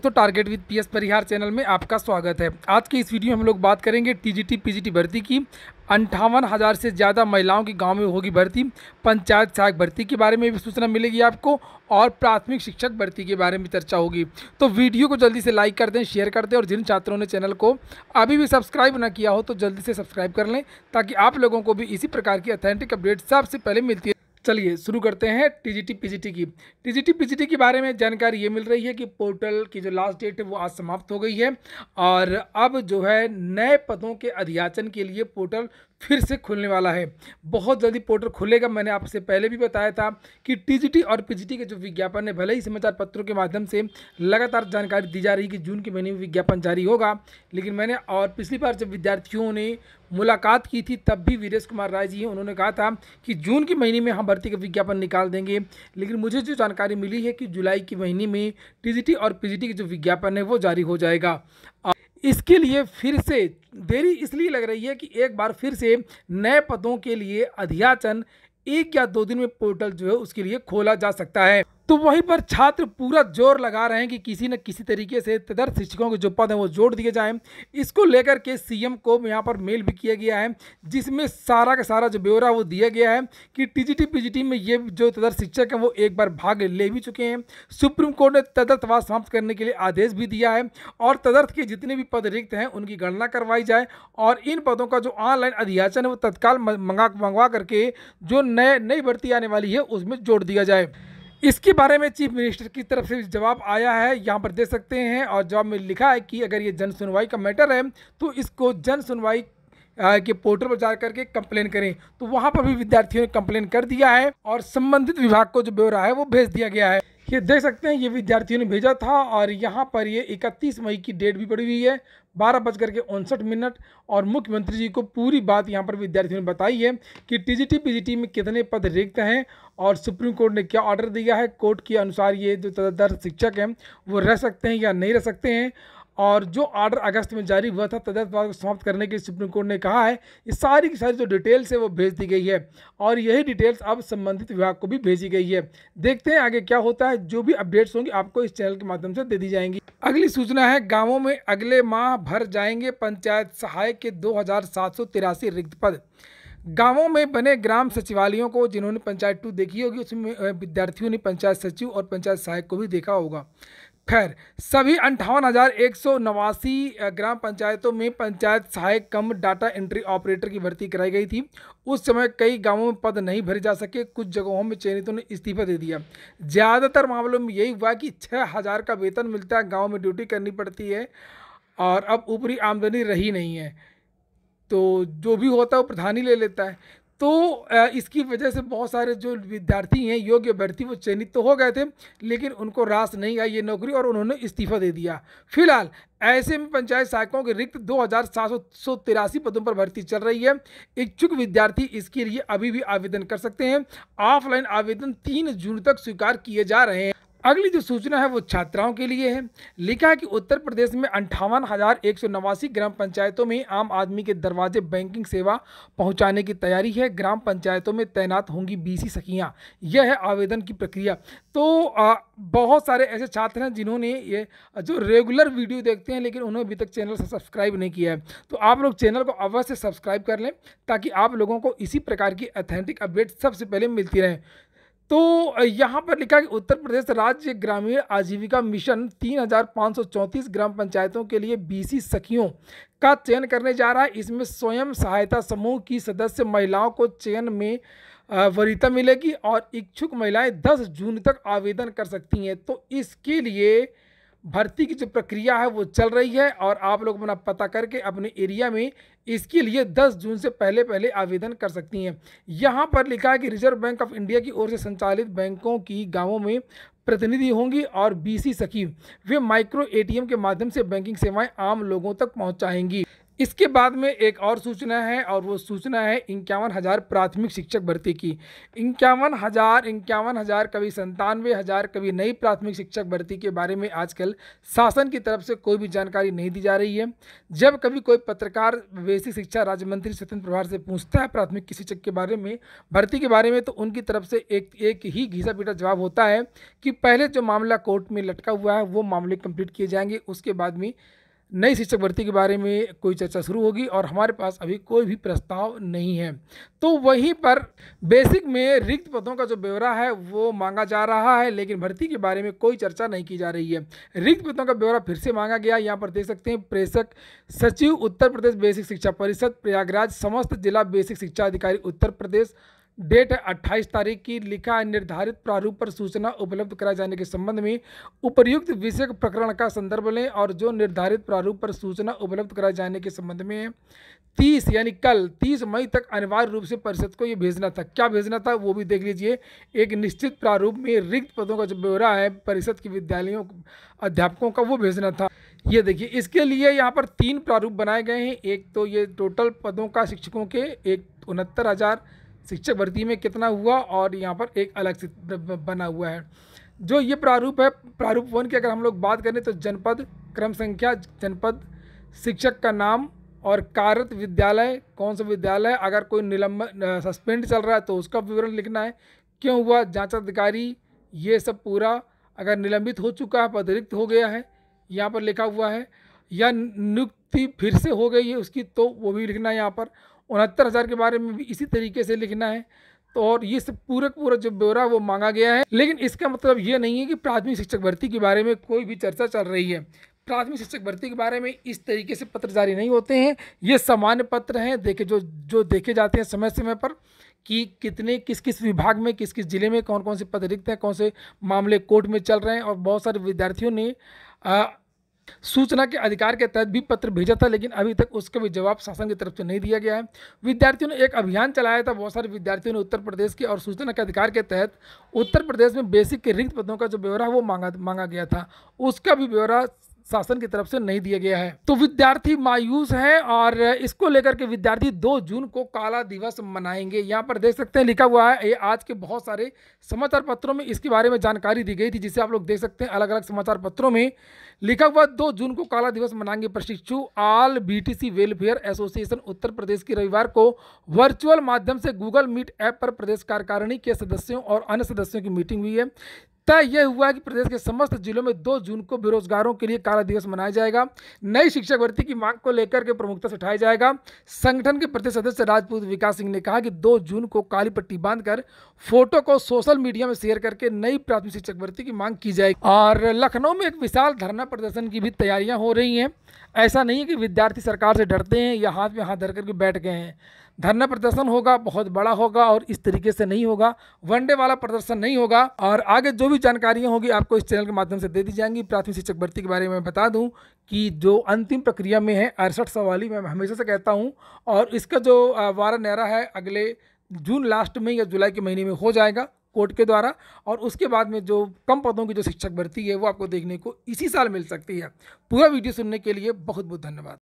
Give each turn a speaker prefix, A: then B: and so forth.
A: दोस्तों target with PS Parihar channel में आपका स्वागत है आज के इस वीडियो में हम लोग बात करेंगे टीजीटी पीजीटी भर्ती की अंठावन हज़ार से ज़्यादा महिलाओं की गांव में होगी भर्ती पंचायत सहायक भर्ती के बारे में भी सूचना मिलेगी आपको और प्राथमिक शिक्षक भर्ती के बारे में चर्चा होगी तो वीडियो को जल्दी से लाइक कर दें शेयर कर दें और जिन छात्रों ने चैनल को अभी भी सब्सक्राइब ना किया हो तो जल्दी से सब्सक्राइब कर लें ताकि आप लोगों को भी इसी प्रकार की अथेंटिक अपडेट सबसे पहले मिलती है चलिए शुरू करते हैं टीजीटी पीजीटी की टीजीटी पीजीटी के बारे में जानकारी ये मिल रही है कि पोर्टल की जो लास्ट डेट है वो आज समाप्त हो गई है और अब जो है नए पदों के अधियाचन के लिए पोर्टल फिर से खुलने वाला है बहुत जल्दी पोर्टल खुलेगा मैंने आपसे पहले भी बताया था कि टीजीटी और पीजीटी के जो विज्ञापन है भले ही समाचार पत्रों के माध्यम से लगातार जानकारी दी जा रही है कि जून के महीने में विज्ञापन जारी होगा लेकिन मैंने और पिछली बार जब विद्यार्थियों ने मुलाकात की थी तब भी वीरेश कुमार राय जी हैं उन्होंने कहा था कि जून के महीने में हम भर्ती का विज्ञापन निकाल देंगे लेकिन मुझे जो जानकारी मिली है कि जुलाई के महीने में टी और पी के जो विज्ञापन है वो जारी हो जाएगा इसके लिए फिर से देरी इसलिए लग रही है कि एक बार फिर से नए पदों के लिए अध्याचन एक या दो दिन में पोर्टल जो है उसके लिए खोला जा सकता है तो वहीं पर छात्र पूरा जोर लगा रहे हैं कि किसी न किसी तरीके से तदर्थ शिक्षकों के जो पद हैं वो जोड़ दिए जाएं इसको लेकर के सीएम को यहाँ पर मेल भी किया गया है जिसमें सारा का सारा जो ब्यौरा वो दिया गया है कि टीजीटी पीजीटी में ये जो तदर्थ शिक्षक हैं वो एक बार भाग ले भी चुके हैं सुप्रीम कोर्ट ने तदर्थवाद समाप्त करने के लिए आदेश भी दिया है और तदर्थ के जितने भी पद रिक्त हैं उनकी गणना करवाई जाए और इन पदों का जो ऑनलाइन अधियाचन है वो तत्काल मंगा मंगवा करके जो नए नई भर्ती आने वाली है उसमें जोड़ दिया जाए इसके बारे में चीफ मिनिस्टर की तरफ से जवाब आया है यहाँ पर देख सकते हैं और जवाब में लिखा है कि अगर ये जन सुनवाई का मैटर है तो इसको जन सुनवाई के पोर्टल पर जा करके कंप्लेन करें तो वहाँ पर भी विद्यार्थियों ने कंप्लेन कर दिया है और संबंधित विभाग को जो ब्यौरा है वो भेज दिया गया है ये देख सकते हैं ये विद्यार्थियों ने भेजा था और यहाँ पर ये 31 मई की डेट भी पड़ी हुई है बारह बज करके उनसठ मिनट और मुख्यमंत्री जी को पूरी बात यहाँ पर विद्यार्थियों ने बताई है कि टीजीटी पीजीटी में कितने पद रिक्त हैं और सुप्रीम कोर्ट ने क्या ऑर्डर दिया है कोर्ट के अनुसार ये जो तदर्थ शिक्षक हैं वो रह सकते हैं या नहीं रह सकते हैं और जो ऑर्डर अगस्त में जारी हुआ था तदर्थ को समाप्त करने के सुप्रीम कोर्ट ने कहा है ये सारी की सारी जो डिटेल्स है वो भेज दी गई है और यही डिटेल्स अब संबंधित विभाग को भी भेजी गई है देखते हैं आगे क्या होता है जो भी अपडेट्स होंगी आपको इस चैनल के माध्यम से दे दी जाएंगी अगली सूचना है गाँवों में अगले माह भर जाएंगे पंचायत सहायक के दो रिक्त पद गांवों में बने ग्राम सचिवालयों को जिन्होंने पंचायत टू देखी होगी उसमें विद्यार्थियों ने पंचायत सचिव और पंचायत सहायक को भी देखा होगा खैर सभी अंठावन हज़ार एक सौ नवासी ग्राम पंचायतों में पंचायत सहायक कम डाटा एंट्री ऑपरेटर की भर्ती कराई गई थी उस समय कई गांवों में पद नहीं भरे जा सके कुछ जगहों में चयनितों ने इस्तीफा दे दिया ज़्यादातर मामलों में यही हुआ कि छः हज़ार का वेतन मिलता है गाँव में ड्यूटी करनी पड़ती है और अब ऊपरी आमदनी रही नहीं है तो जो भी होता है वो प्रधान ही ले लेता है तो इसकी वजह से बहुत सारे जो विद्यार्थी हैं योग्य अभ्यर्थी वो चयनित तो हो गए थे लेकिन उनको रास नहीं आई ये नौकरी और उन्होंने इस्तीफा दे दिया फिलहाल ऐसे में पंचायत सहायकों के रिक्त दो हज़ार सात सौ तिरासी पदों पर भर्ती चल रही है इच्छुक विद्यार्थी इसके लिए अभी भी आवेदन कर सकते हैं ऑफलाइन आवेदन तीन जून तक स्वीकार किए जा रहे हैं अगली जो सूचना है वो छात्राओं के लिए है लिखा है कि उत्तर प्रदेश में अंठावन हज़ार एक सौ नवासी ग्राम पंचायतों में आम आदमी के दरवाजे बैंकिंग सेवा पहुंचाने की तैयारी है ग्राम पंचायतों में तैनात होंगी बीसी सखियां यह है आवेदन की प्रक्रिया तो आ, बहुत सारे ऐसे छात्र हैं जिन्होंने ये जो रेगुलर वीडियो देखते हैं लेकिन उन्होंने अभी तक चैनल से सब्सक्राइब नहीं किया है तो आप लोग चैनल को अवश्य सब्सक्राइब कर लें ताकि आप लोगों को इसी प्रकार की अथेंटिक अपडेट सबसे पहले मिलती रहे तो यहाँ पर लिखा कि उत्तर प्रदेश राज्य ग्रामीण आजीविका मिशन 3,534 ग्राम पंचायतों के लिए बीसी सखियों का चयन करने जा रहा है इसमें स्वयं सहायता समूह की सदस्य महिलाओं को चयन में वरीता मिलेगी और इच्छुक महिलाएं 10 जून तक आवेदन कर सकती हैं तो इसके लिए भर्ती की जो प्रक्रिया है वो चल रही है और आप लोग अपना पता करके अपने एरिया में इसके लिए 10 जून से पहले पहले आवेदन कर सकती हैं यहाँ पर लिखा है कि रिजर्व बैंक ऑफ इंडिया की ओर से संचालित बैंकों की गांवों में प्रतिनिधि होंगी और बीसी सखी वे माइक्रो एटीएम के माध्यम से बैंकिंग सेवाएं आम लोगों तक पहुंचाएंगी इसके बाद में एक और सूचना है और वो सूचना है इक्यावन हज़ार प्राथमिक शिक्षक भर्ती की इक्यावन हज़ार इक्यावन हज़ार कभी संतानवे हज़ार कभी नई प्राथमिक शिक्षक भर्ती के बारे में आजकल शासन की तरफ से कोई भी जानकारी नहीं दी जा रही है जब कभी कोई पत्रकार वैसी शिक्षा राज्य मंत्री स्वतंत्र प्रभार से पूछता है प्राथमिक शिक्षक के बारे में भर्ती के बारे में तो उनकी तरफ से एक एक ही घिसा पीटा जवाब होता है कि पहले जो मामला कोर्ट में लटका हुआ है वो मामले कंप्लीट किए जाएंगे उसके बाद में नई शिक्षक भर्ती के बारे में कोई चर्चा शुरू होगी और हमारे पास अभी कोई भी प्रस्ताव नहीं है तो वहीं पर बेसिक में रिक्त पदों का जो ब्यौरा है वो मांगा जा रहा है लेकिन भर्ती के बारे में कोई चर्चा नहीं की जा रही है रिक्त पदों का ब्यौरा फिर से मांगा गया यहाँ पर देख सकते हैं प्रेषक सचिव उत्तर प्रदेश बेसिक शिक्षा परिषद प्रयागराज समस्त जिला बेसिक शिक्षा अधिकारी उत्तर प्रदेश डेट 28 तारीख की लिखा निर्धारित प्रारूप पर सूचना उपलब्ध कराए जाने के संबंध में उपर्युक्त विषय प्रकरण का संदर्भ लें और जो निर्धारित प्रारूप पर सूचना उपलब्ध कराए जाने के संबंध में तीस यानी कल तीस मई तक अनिवार्य रूप से परिषद को ये भेजना था क्या भेजना था वो भी देख लीजिए एक निश्चित प्रारूप में रिक्त पदों का जो ब्यौरा है परिषद के विद्यालयों अध्यापकों का वो भेजना था ये देखिए इसके लिए यहाँ पर तीन प्रारूप बनाए गए हैं एक तो ये टोटल पदों का शिक्षकों के एक उनहत्तर हज़ार शिक्षक भर्ती में कितना हुआ और यहाँ पर एक अलग से बना हुआ है जो ये प्रारूप है प्रारूप वन की अगर हम लोग बात करें तो जनपद क्रम संख्या जनपद शिक्षक का नाम और कार्यरत विद्यालय कौन सा विद्यालय अगर कोई निलंबन सस्पेंड चल रहा है तो उसका विवरण लिखना है क्यों हुआ जांच अधिकारी ये सब पूरा अगर निलंबित हो चुका है अतिरिक्त हो गया है यहाँ पर लिखा हुआ है या नियुक्ति फिर से हो गई है उसकी तो वो भी लिखना है यहाँ पर उनहत्तर हज़ार के बारे में भी इसी तरीके से लिखना है तो और ये सब पूरा पूरा जो ब्यौरा वो मांगा गया है लेकिन इसका मतलब ये नहीं है कि प्राथमिक शिक्षक भर्ती के बारे में कोई भी चर्चा चल रही है प्राथमिक शिक्षक भर्ती के बारे में इस तरीके से पत्र जारी नहीं होते हैं ये सामान्य पत्र हैं देखे जो जो देखे जाते हैं समय समय पर कि कितने किस किस विभाग में किस किस ज़िले में कौन कौन से पद रिक्त हैं कौन से मामले कोर्ट में चल रहे हैं और बहुत सारे विद्यार्थियों ने सूचना के अधिकार के तहत भी पत्र भेजा था लेकिन अभी तक उसका भी जवाब शासन की तरफ से नहीं दिया गया है विद्यार्थियों ने एक अभियान चलाया था बहुत सारे विद्यार्थियों ने उत्तर प्रदेश के और सूचना के अधिकार के तहत उत्तर प्रदेश में बेसिक के रिक्त पदों का जो ब्यौरा वो मांगा मांगा गया था उसका भी ब्यौरा शासन की तरफ से नहीं दिया गया है तो विद्यार्थी मायूस है और इसको लेकर के विद्यार्थी दो जून को काला दिवस मनाएंगे यहाँ पर देख सकते हैं लिखा हुआ है ये आज के बहुत सारे समाचार पत्रों में इसके बारे में जानकारी दी गई थी जिसे आप लोग देख सकते हैं अलग अलग समाचार पत्रों में लिखा हुआ दो जून को काला दिवस मनाएंगे प्रशिक्षु all BTC welfare association Uttar Pradesh की रविवार को वर्चुअल माध्यम से गूगल मीट ऐप पर प्रदेश कार्यकारिणी के सदस्यों और अन्य सदस्यों की मीटिंग हुई है तय यह हुआ कि प्रदेश के समस्त जिलों में दो जून को बेरोजगारों के लिए काला दिवस मनाया जाएगा नई शिक्षक भर्ती की मांग को लेकर के प्रमुखता से उठाया जाएगा संगठन के प्रदेश सदस्य राजपूत विकास सिंह ने कहा कि दो जून को काली पट्टी बांधकर फोटो को सोशल मीडिया में शेयर करके नई प्राथमिक शिक्षक भर्ती की मांग की जाएगी और लखनऊ में एक विशाल धरना प्रदर्शन की भी तैयारियां हो रही हैं ऐसा नहीं है कि विद्यार्थी सरकार से डरते हैं या हाथ में हाथ धर करके बैठ गए हैं धरना प्रदर्शन होगा बहुत बड़ा होगा और इस तरीके से नहीं होगा वनडे वाला प्रदर्शन नहीं होगा और आगे जो भी जानकारियाँ होगी आपको इस चैनल के माध्यम से दे दी जाएंगी प्राथमिक शिक्षक भर्ती के बारे में बता दूँ कि जो अंतिम प्रक्रिया में है अड़सठ सौ वाली मैं हमेशा से कहता हूँ और इसका जो वारा नहरा है अगले जून लास्ट में या जुलाई के महीने में हो जाएगा कोर्ट के द्वारा और उसके बाद में जो कम पदों की जो शिक्षक भर्ती है वो आपको देखने को इसी साल मिल सकती है पूरा वीडियो सुनने के लिए बहुत बहुत धन्यवाद